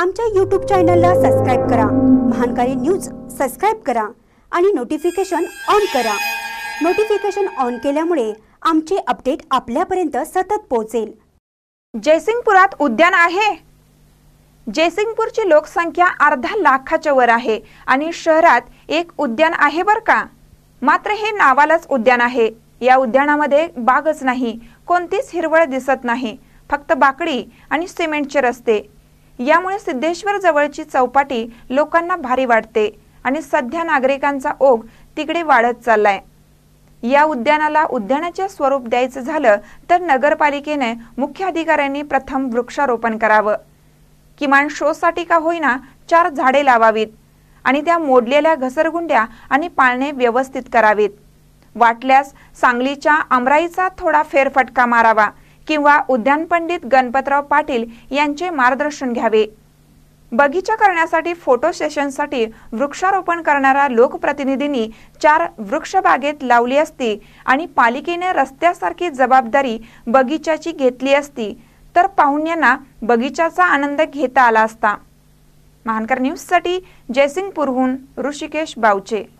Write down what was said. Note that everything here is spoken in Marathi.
आमच्या यूट्यूब चॅनलला सबस्क्राईब करा महानकारी न्यूज सबस्क्राईब करा आणि नोटिफिकेशन ऑन करा नोटिफिकेशन ऑन केल्यामुळे आमचे अपडेट आपल्यापर्यंत सतत पोहोचेल जयसिंगपुरात उद्यान आहे जयसिंगपूरची लोकसंख्या अर्धा लाखाच्या वर आहे आणि शहरात एक उद्यान आहे बरं का मात्र हे नावालाच उद्यान आहे या उद्यानामध्ये बागच नाही कोणतीच हिरवळ दिसत नाही फक्त बाकडी आणि सिमेंटचे रस्ते यामुळे सिद्धेश्वर जवळची चौपाटी लोकांना भारी वाटते आणि सध्या नागरिकांचा ओघ तिकडे वाढत चाललाय या उद्यानाला उद्यानाचे स्वरूप द्यायचं झालं तर नगरपालिकेने मुख्य अधिकाऱ्यांनी प्रथम वृक्षारोपण करावं किमान शोसाठी का होईना चार झाडे लावावीत आणि त्या मोडलेल्या घसरगुंड्या आणि पाळणे व्यवस्थित करावीत वाटल्यास सांगलीच्या अमराईचा थोडा फेरफटका मारावा किंवा उद्यान पंडित गणपतराव पाटील यांचे मार्गदर्शन घ्यावे बगीचा करण्यासाठी फोटो सेशनसाठी वृक्षारोपण करणाऱ्या लोकप्रतिनिधींनी चार वृक्षबागेत लावली असती आणि पालिकेने रस्त्यासारखी जबाबदारी बगीचाची घेतली असती तर पाहुण्यांना बगीचाचा आनंद घेता आला असता महानकर न्यूजसाठी जयसिंगपूरहून ऋषिकेश बावचे